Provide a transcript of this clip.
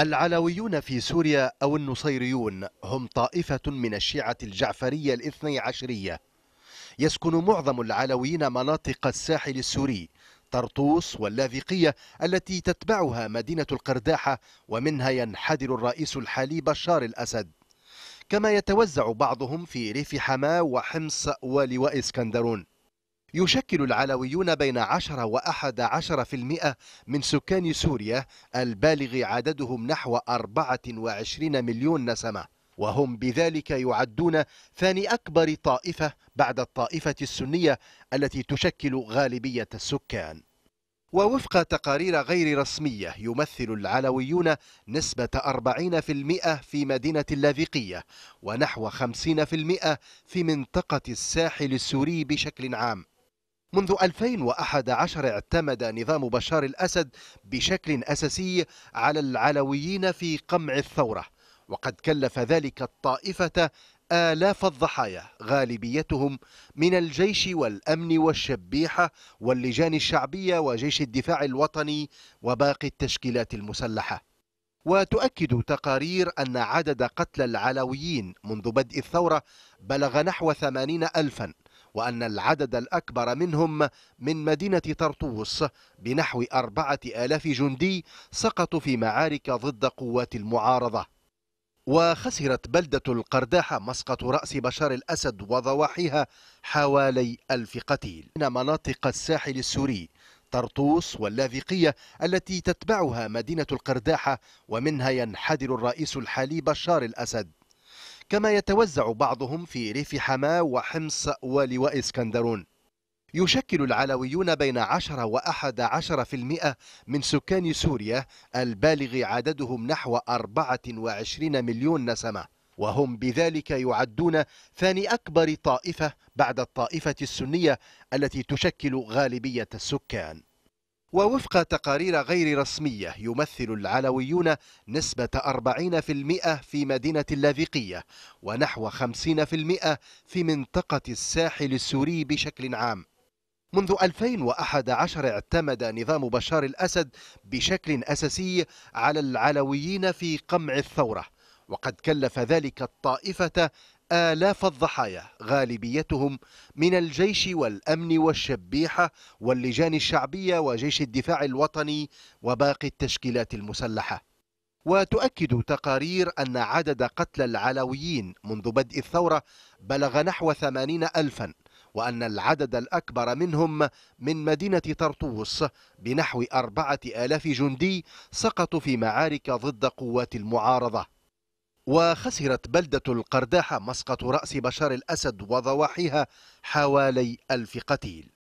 العلويون في سوريا أو النصيريون هم طائفة من الشيعة الجعفرية الاثني عشرية يسكن معظم العلويين مناطق الساحل السوري طرطوس واللاذقية التي تتبعها مدينة القرداحة ومنها ينحدر الرئيس الحالي بشار الأسد كما يتوزع بعضهم في ريف حماه وحمص ولواء اسكندرون يشكل العلويون بين 10 و 11 في المئة من سكان سوريا البالغ عددهم نحو 24 مليون نسمة وهم بذلك يعدون ثاني أكبر طائفة بعد الطائفة السنية التي تشكل غالبية السكان ووفق تقارير غير رسمية يمثل العلويون نسبة 40% في مدينة اللاذقية ونحو 50% في منطقة الساحل السوري بشكل عام منذ 2011 اعتمد نظام بشار الأسد بشكل أساسي على العلويين في قمع الثورة وقد كلف ذلك الطائفة آلاف الضحايا غالبيتهم من الجيش والأمن والشبيحة واللجان الشعبية وجيش الدفاع الوطني وباقي التشكيلات المسلحة وتؤكد تقارير أن عدد قتلى العلويين منذ بدء الثورة بلغ نحو ثمانين ألفاً وأن العدد الأكبر منهم من مدينة طرطوس بنحو أربعة آلاف جندي سقطوا في معارك ضد قوات المعارضة وخسرت بلدة القرداحة مسقط رأس بشار الأسد وضواحيها حوالي ألف قتيل من مناطق الساحل السوري طرطوس واللاذقية التي تتبعها مدينة القرداحة ومنها ينحدر الرئيس الحالي بشار الأسد كما يتوزع بعضهم في ريف حماة وحمص ولواء اسكندرون يشكل العلويون بين 10 و 11% من سكان سوريا البالغ عددهم نحو 24 مليون نسمة وهم بذلك يعدون ثاني أكبر طائفة بعد الطائفة السنية التي تشكل غالبية السكان ووفق تقارير غير رسمية يمثل العلويون نسبة 40% في مدينة اللاذقية ونحو 50% في منطقة الساحل السوري بشكل عام منذ 2011 اعتمد نظام بشار الأسد بشكل أساسي على العلويين في قمع الثورة وقد كلف ذلك الطائفة آلاف الضحايا غالبيتهم من الجيش والأمن والشبيحة واللجان الشعبية وجيش الدفاع الوطني وباقي التشكيلات المسلحة وتؤكد تقارير أن عدد قتلى العلويين منذ بدء الثورة بلغ نحو ثمانين ألفا وأن العدد الأكبر منهم من مدينة طرطوس بنحو أربعة آلاف جندي سقطوا في معارك ضد قوات المعارضة وخسرت بلدة القرداحة مسقط رأس بشار الأسد وضواحيها حوالي ألف قتيل